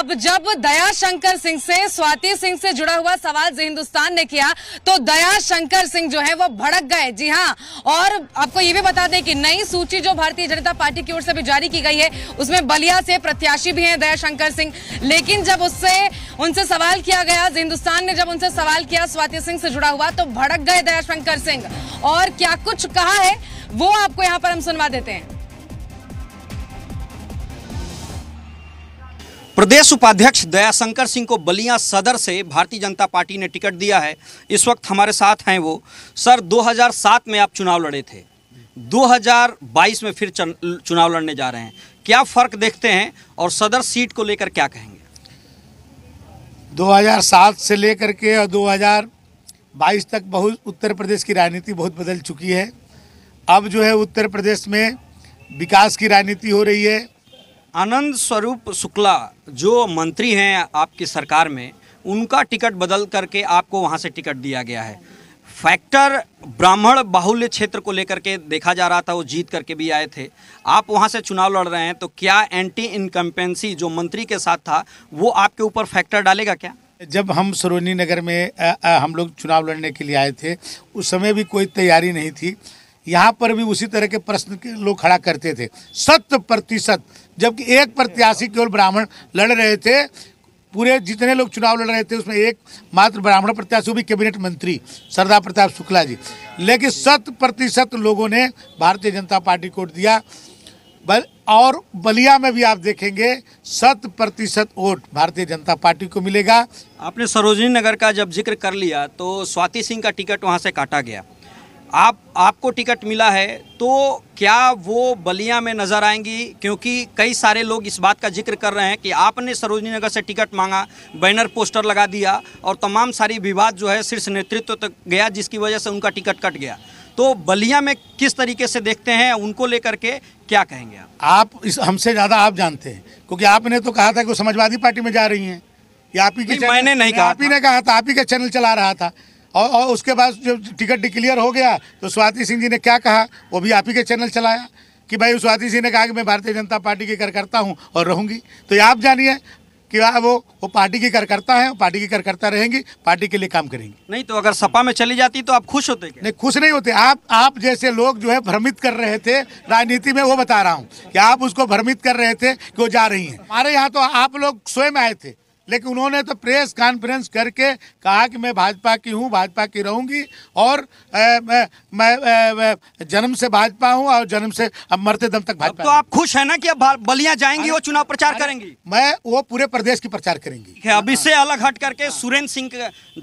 अब जब दया शंकर सिंह से स्वाति सिंह से जुड़ा हुआ सवाल हिंदुस्तान ने किया तो दया शंकर सिंह जो है वो भड़क गए जी हाँ और आपको ये भी बता दें कि नई सूची जो भारतीय जनता पार्टी की ओर से भी जारी की गई है उसमें बलिया से प्रत्याशी भी हैं दया शंकर सिंह लेकिन जब उससे उनसे सवाल किया गया हिंदुस्तान ने जब उनसे सवाल किया स्वाति सिंह से जुड़ा हुआ तो भड़क गए दया शंकर सिंह और क्या कुछ कहा है वो आपको यहाँ पर हम सुनवा देते हैं प्रदेश उपाध्यक्ष दयाशंकर सिंह को बलिया सदर से भारतीय जनता पार्टी ने टिकट दिया है इस वक्त हमारे साथ हैं वो सर 2007 में आप चुनाव लड़े थे 2022 में फिर चुनाव लड़ने जा रहे हैं क्या फ़र्क देखते हैं और सदर सीट को लेकर क्या कहेंगे 2007 से लेकर के और 2022 तक बहुत उत्तर प्रदेश की राजनीति बहुत बदल चुकी है अब जो है उत्तर प्रदेश में विकास की राजनीति हो रही है आनंद स्वरूप शुक्ला जो मंत्री हैं आपकी सरकार में उनका टिकट बदल करके आपको वहाँ से टिकट दिया गया है फैक्टर ब्राह्मण बाहुल्य क्षेत्र को लेकर के देखा जा रहा था वो जीत करके भी आए थे आप वहाँ से चुनाव लड़ रहे हैं तो क्या एंटी इनकम्पेंसी जो मंत्री के साथ था वो आपके ऊपर फैक्टर डालेगा क्या जब हम सरोनी नगर में आ, आ, हम लोग चुनाव लड़ने के लिए आए थे उस समय भी कोई तैयारी नहीं थी यहाँ पर भी उसी तरह के प्रश्न के लोग खड़ा करते थे शत प्रतिशत जबकि एक प्रत्याशी केवल ब्राह्मण लड़ रहे थे पूरे जितने लोग चुनाव लड़ रहे थे उसमें एक मात्र ब्राह्मण प्रत्याशी भी कैबिनेट मंत्री सरदार प्रताप शुक्ला जी लेकिन शत प्रतिशत लोगों ने भारतीय जनता पार्टी को दिया बल और बलिया में भी आप देखेंगे शत प्रतिशत वोट भारतीय जनता पार्टी को मिलेगा आपने सरोजनी नगर का जब जिक्र कर लिया तो स्वाति सिंह का टिकट वहाँ से काटा गया आप आपको टिकट मिला है तो क्या वो बलिया में नज़र आएंगी क्योंकि कई सारे लोग इस बात का जिक्र कर रहे हैं कि आपने सरोजनी नगर से टिकट मांगा बैनर पोस्टर लगा दिया और तमाम सारी विवाद जो है शीर्ष नेतृत्व तक गया जिसकी वजह से उनका टिकट कट गया तो बलिया में किस तरीके से देखते हैं उनको लेकर के क्या कहेंगे आप आप इस हमसे ज़्यादा आप जानते हैं क्योंकि आपने तो कहा था कि वो समाजवादी पार्टी में जा रही हैं या आप ही मैंने नहीं कहा आप ही ने कहा था आप ही का चैनल चला रहा था और, और उसके बाद जब टिकट डिक्लेयर हो गया तो स्वाति सिंह जी ने क्या कहा वो भी आप ही के चैनल चलाया कि भाई स्वाति सिंह ने कहा कि मैं भारतीय जनता पार्टी की कार्यकर्ता हूँ और रहूँगी तो आप जानिए कि वो वो पार्टी की कार्यकर्ता हैं पार्टी की कार्यकर्ता रहेंगी पार्टी के लिए काम करेंगी नहीं तो अगर सपा में चली जाती तो आप खुश होते क्या? नहीं खुश नहीं होते आप आप जैसे लोग जो है भ्रमित कर रहे थे राजनीति में वो बता रहा हूँ कि आप उसको भ्रमित कर रहे थे कि वो जा रही हैं हमारे यहाँ तो आप लोग स्वयं आए थे लेकिन उन्होंने तो प्रेस कॉन्फ्रेंस करके कहा कि मैं भाजपा की हूँ भाजपा की रहूँगी और ए, मैं, मैं जन्म से भाजपा हूँ और जन्म से अब मरते दम तक भाजपा तो आप खुश है ना कि अब बलिया जाएंगी वो चुनाव प्रचार करेंगी मैं वो पूरे प्रदेश की प्रचार करेंगी अब इससे अलग हट करके सुरेंद्र सिंह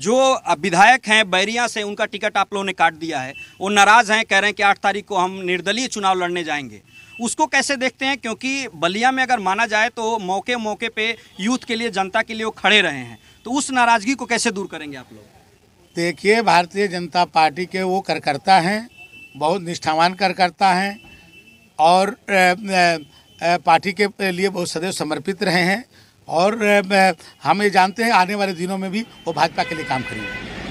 जो विधायक हैं बैरिया से उनका टिकट आप लोगों ने काट दिया है वो नाराज हैं कह रहे हैं कि आठ तारीख को हम निर्दलीय चुनाव लड़ने जाएंगे उसको कैसे देखते हैं क्योंकि बलिया में अगर माना जाए तो मौके मौके पे यूथ के लिए जनता के लिए वो खड़े रहे हैं तो उस नाराज़गी को कैसे दूर करेंगे आप लोग देखिए भारतीय जनता पार्टी के वो कार्यकर्ता हैं बहुत निष्ठावान कार्यकर्ता हैं और पार्टी के लिए बहुत सदैव समर्पित रहे हैं और हम ये जानते हैं आने वाले दिनों में भी वो भाजपा के लिए काम करेंगे